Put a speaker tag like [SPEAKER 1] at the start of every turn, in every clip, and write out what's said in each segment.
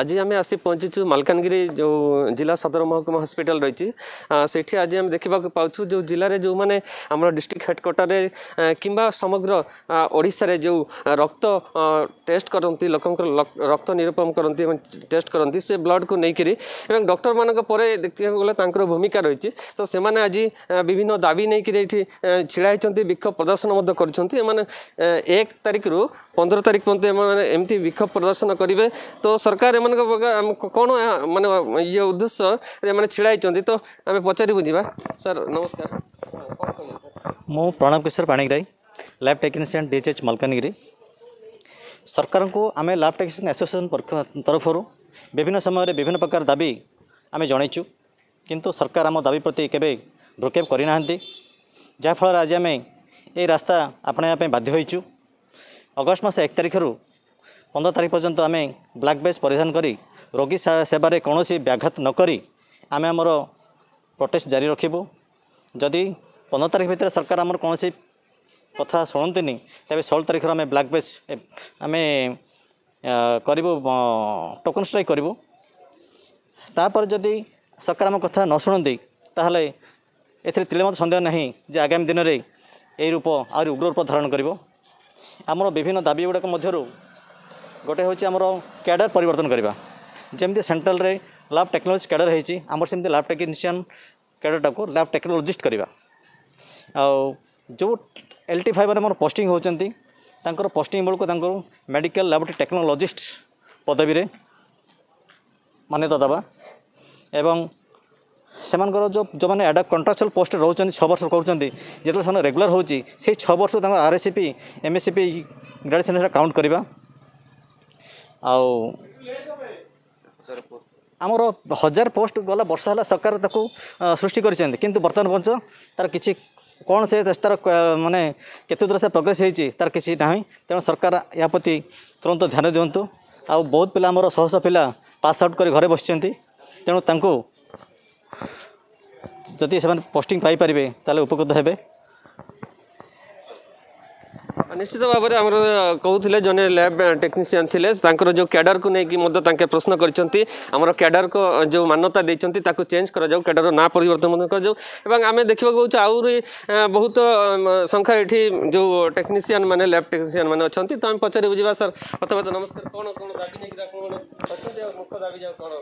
[SPEAKER 1] আজ আমি আসি পৌঁছিছু মালকানগিরি যে জেলা সদর মহকুমা হসপিটাল রয়েছে সেটি আজ আমি দেখা পাচ্ছি যে জেলার যে আমার ডিস্ট্রিক্ট হেডকোয়ার্টারে কিংবা সমগ্র ওড়শার যে রক্ত টেস্ট করতে লোক রক্ত নিরূপম করতে এবং টেস্ট করতে সে ব্লডকু নিয়ে এবং ডক্টর মানুষ পরে দেখা গেলে তাঁর ভূমিকা রয়েছে তো সে আজ বিভিন্ন দাবি নিয়ে এটি ছিড়া হয়েছেন বিক্ষোভ প্রদর্শন করছেন এমানে এক তারিখ রু পনেরো তারিখ পর্যন্ত এমতি বিক্ষোভ প্রদর্শন করবে তো সরকার ଆପଣମାନଙ୍କ କ'ଣ ମାନେ ଇଏ ଉଦ୍ଦେଶ୍ୟ ଏମାନେ ଛିଡ଼ା ହେଇଛନ୍ତି ତ ଆମେ ପଚାରିବୁ ଯିବା ସାର୍ ନମସ୍କାର
[SPEAKER 2] ମୁଁ Pranab Kishore Panigrahi lab technician D H Malkangiri ସରକାରଙ୍କୁ ଆମେ ଲ୍ୟାବ୍ ଟେକ୍ନିସିଆନ୍ ଆସୋସିଏସନ୍ ତରଫରୁ ବିଭିନ୍ନ ସମୟରେ ବିଭିନ୍ନ ପ୍ରକାର ଦାବି ଆମେ ଜଣାଇଛୁ କିନ୍ତୁ ସରକାର ଆମ ଦାବି ପ୍ରତି କେବେ ଭ୍ରକ୍ଷେପ କରିନାହାନ୍ତି ଯାହାଫଳରେ ଆଜି ଆମେ এই রাস্তা আপনার বাধ্য হয়েছু অগস্ট মাস এক তারিখর ପନ୍ଦର ତାରିଖ ପର୍ଯ୍ୟନ୍ତ ଆମେ ବ୍ଲାକ୍ ବେସ୍ ପରିଧାନ କରି ରୋଗୀ ସେବାରେ କୌଣସି ବ୍ୟାଘାତ ନକରି ଆମେ ଆମର ପ୍ରୋଟେଷ୍ଟ ଜାରି ରଖିବୁ ଯଦି ପନ୍ଦର ତାରିଖ ଭିତରେ ସରକାର ଆମର କୌଣସି କଥା ଶୁଣନ୍ତିନି ତେବେ ଷୋହଳ ତାରିଖରେ ଆମେ ବ୍ଲାକ୍ ବେସ୍ ଆମେ କରିବୁ ଟୋକନ୍ ଷ୍ଟ୍ରାଇକ୍ କରିବୁ ତାପରେ ଯଦି ସରକାର ଆମ କଥା ନ ଶୁଣନ୍ତି ତାହେଲେ ଏଥିରେ ତିଲେ ମଧ୍ୟ ସନ୍ଦେହ ନାହିଁ ଯେ ଆଗାମୀ ଦିନରେ ଏହି ରୂପ ଆହୁରି ଉଗ୍ର ରୂପ ଧାରଣ କରିବ ଆମର ବିଭିନ୍ନ ଦାବି ଗୁଡ଼ାକ ମଧ୍ୟରୁ ଗୋଟେ ହେଉଛି ଆମର କ୍ୟାଡ଼ର ପରିବର୍ତ୍ତନ କରିବା ଯେମିତି ସେଣ୍ଟ୍ରାଲରେ ଲାବ୍ ଟେକ୍ନୋଲୋଜି କ୍ୟାଡ଼ର ହେଇଛି ଆମର ସେମିତି ଲାବ୍ ଟେକ୍ନିସିଆନ୍ କ୍ୟାଡ଼ରଟାକୁ ଲାବ୍ ଟେକ୍ନୋଲୋଜିଷ୍ଟ କରିବା ଆଉ ଯେଉଁ ଏଲ୍ ଟି ଫାଇଭରେ ଆମର ପୋଷ୍ଟିଂ ହେଉଛନ୍ତି ତାଙ୍କର ପୋଷ୍ଟିଂ ବେଳକୁ ତାଙ୍କର ମେଡ଼ିକାଲ ଲାବୋରେଟୋରୀ ଟେକ୍ନୋଲୋଜିଷ୍ଟ ପଦବୀରେ ମାନ୍ୟତା ଦେବା ଏବଂ ସେମାନଙ୍କର ଯେଉଁ ଯେଉଁମାନେ ଆଡା କଣ୍ଟ୍ରାକ୍ଚୁଆଲ୍ ପୋଷ୍ଟରେ ରହୁଛନ୍ତି ଛଅ ବର୍ଷ କରୁଛନ୍ତି ଯେତେବେଳେ ସେମାନେ ରେଗୁଲାର ହେଉଛି ସେଇ ଛଅ ବର୍ଷ ତାଙ୍କର R S C P M S C P graduation count କରିବା ଆଉ ଆମର ହଜାର ପୋଷ୍ଟ ଗଲା ବର୍ଷ ହେଲା ସରକାର ତାକୁ ସୃଷ୍ଟି କରିଛନ୍ତି କିନ୍ତୁ ବର୍ତ୍ତମାନ ପର୍ଯ୍ୟନ୍ତ ତା'ର କିଛି କ'ଣ ସେ ତାର ମାନେ କେତେ ଦୂର ସେ ପ୍ରୋଗ୍ରେସ୍ ହେଇଛି ତା'ର କିଛି ନାହିଁ ତେଣୁ ସରକାର ଏହା ପ୍ରତି ତୁରନ୍ତ ଧ୍ୟାନ ଦିଅନ୍ତୁ ଆଉ ବହୁତ ପିଲା ଆମର ଶହ ଶହ ପିଲା ପାସ୍ ଆଉଟ୍ କରି ଘରେ ବସିଛନ୍ତି ତେଣୁ ତାଙ୍କୁ ଯଦି ସେମାନେ ପୋଷ୍ଟିଂ ପାଇପାରିବେ ତାହେଲେ ଉପକୃତ ହେବେ
[SPEAKER 1] ନିଶ୍ଚିତ ଭାବରେ ଆମର କହୁଥିଲେ ଜଣେ ଲ୍ୟାବ୍ ଟେକ୍ନିସିଆନ୍ ଥିଲେ ତାଙ୍କର ଯେଉଁ କ୍ୟାଡରକୁ ନେଇକି ମଧ୍ୟ ତାଙ୍କେ ପ୍ରଶ୍ନ କରିଛନ୍ତି ଆମର କ୍ୟାଡରକୁ ଯେଉଁ ମାନ୍ୟତା ଦେଇଛନ୍ତି ତାକୁ ଚେଞ୍ଜ କରାଯାଉ କ୍ୟାଡରର ନାଁ ପରିବର୍ତ୍ତନ ମଧ୍ୟ କରାଯାଉ ଏବଂ ଆମେ ଦେଖିବାକୁ ହେଉଛୁ ଆହୁରି ବହୁତ ସଂଖ୍ୟାରେ ଏଠି ଯେଉଁ ଟେକ୍ନିସିଆନ୍ ମାନେ ଲ୍ୟାବ୍ ଟେକ୍ନିସିଆନ୍ ମାନେ ଅଛନ୍ତି ତ ଆମେ ପଚାରି ବୁଝିବା ସାର୍ ପ୍ରଥମତଃ ନମସ୍କାର କ'ଣ କ'ଣ ଦାବି ନେଇକି
[SPEAKER 3] ଅଛନ୍ତି ଆଉ ମୁଖ୍ୟ ଦାବି ଯାଉ କ'ଣ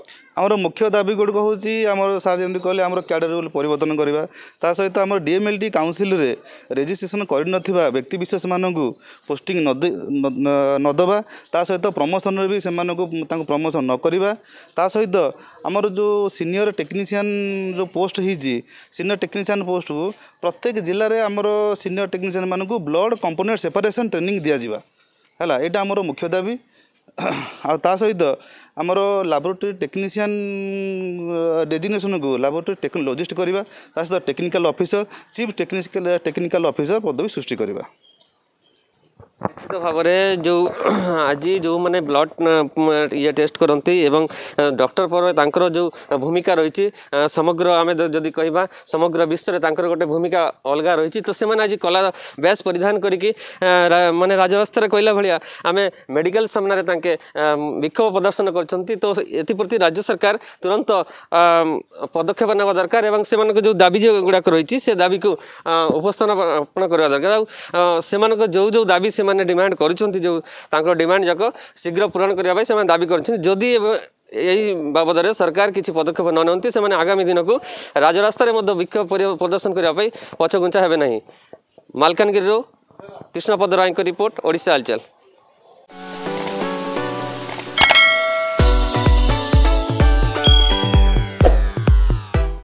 [SPEAKER 3] ଆମର ମୁଖ୍ୟ ଦାବି ଗୁଡ଼ିକ ହେଉଛି ଆମର ସାର୍ ଯେମିତି କହିଲେ ଆମର କ୍ୟାଡର ପରିବର୍ତ୍ତନ କରିବା ତା ସହିତ ଆମର ଡିଏମ୍ଏଲ୍ଟି କାଉନସିଲ୍ରେ ରେଜିଷ୍ଟ୍ରେସନ୍ କରିନଥିବା ବ୍ୟକ୍ତିବିଶେଷମାନଙ୍କୁ ପୋଷ୍ଟିଂ ନ ଦେବା ତା ସହିତ ପ୍ରମୋସନ୍ରେ ବି ସେମାନଙ୍କୁ ତାଙ୍କୁ ପ୍ରମୋସନ୍ ନ କରିବା ତା ସହିତ ଆମର ଯେଉଁ ସିନିୟର ଟେକ୍ନିସିଆନ୍ ଯେଉଁ ପୋଷ୍ଟ ହେଇଛି ସିନିୟର ଟେକ୍ନିସିଆନ୍ ପୋଷ୍ଟକୁ ପ୍ରତ୍ୟେକ ଜିଲ୍ଲାରେ ଆମର ସିନିୟର ଟେକ୍ନିସିଆନ୍ ମାନଙ୍କୁ ବ୍ଲଡ଼ କମ୍ପୋନେଣ୍ଟ ସେପାରେସନ୍ ଟ୍ରେନିଂ ଦିଆଯିବା ହେଲା ଏଇଟା ଆମର ମୁଖ୍ୟ ଦାବି ଆଉ ତା ସହିତ ଆମର ଲାବୋରେଟରୀ ଟେକ୍ନିସିଆନ୍ ଡେଜିଗ୍ନେସନକୁ ଲାବୋରେଟରୀ ଟେକ୍ନୋଲୋଜିଷ୍ଟ କରିବା ତା ସହିତ technical officer chief technical technical officer ପଦବୀ ସୃଷ୍ଟି କରିବା
[SPEAKER 1] ନିଶ୍ଚିତ ଭାବରେ ଯେଉଁ ଆଜି ଯେଉଁମାନେ ବ୍ଲଡ଼ ଇଏ ଟେଷ୍ଟ କରନ୍ତି ଏବଂ ଡକ୍ଟର ପରେ ତାଙ୍କର ଯେଉଁ ଭୂମିକା ରହିଛି ସମଗ୍ର ଆମେ ଯଦି କହିବା ସମଗ୍ର ବିଶ୍ୱରେ ତାଙ୍କର ଗୋଟେ ଭୂମିକା ଅଲଗା ରହିଛି ତ ସେମାନେ ଆଜି କଳା ବ୍ୟାସ୍ ପରିଧାନ କରିକି ମାନେ ରାଜରାସ୍ତାରେ କହିଲା ଭଳିଆ ଆମେ ମେଡ଼ିକାଲ ସାମ୍ନାରେ ତାଙ୍କେ ବିକ୍ଷୋଭ ପ୍ରଦର୍ଶନ କରିଛନ୍ତି ତ ଏଥିପ୍ରତି ରାଜ୍ୟ ସରକାର ତୁରନ୍ତ ପଦକ୍ଷେପ ନେବା ଦରକାର ଏବଂ ସେମାନଙ୍କ ଯେଉଁ ଦାବି ଗୁଡ଼ାକ ରହିଛି ସେ ଦାବିକୁ ଉପସ୍ଥାପନ କରିବା ଦରକାର ଆଉ ସେମାନଙ୍କ ଯେଉଁ ଯେଉଁ ଦାବି ସେମାନେ ସେମାନେ ଡିମାଣ୍ଡ କରିଛନ୍ତି ଯେଉଁ ତାଙ୍କର ଡିମାଣ୍ଡ ଯାକ ଶୀଘ୍ର ପୂରଣ କରିବା ପାଇଁ ସେମାନେ ଦାବି କରିଛନ୍ତି ଯଦି এই বাবদরে সরকার কিছু পদক্ষেপ ন নিতে সে আগামী দিনক রাজরাস্তার মধ্যে বিক্ষোভ প্রদর্শন করা পছগুঞ্চা হবে না মালকানগি কৃষ্ণপদ রায় রিপোর্ট ওড়শা আলচাল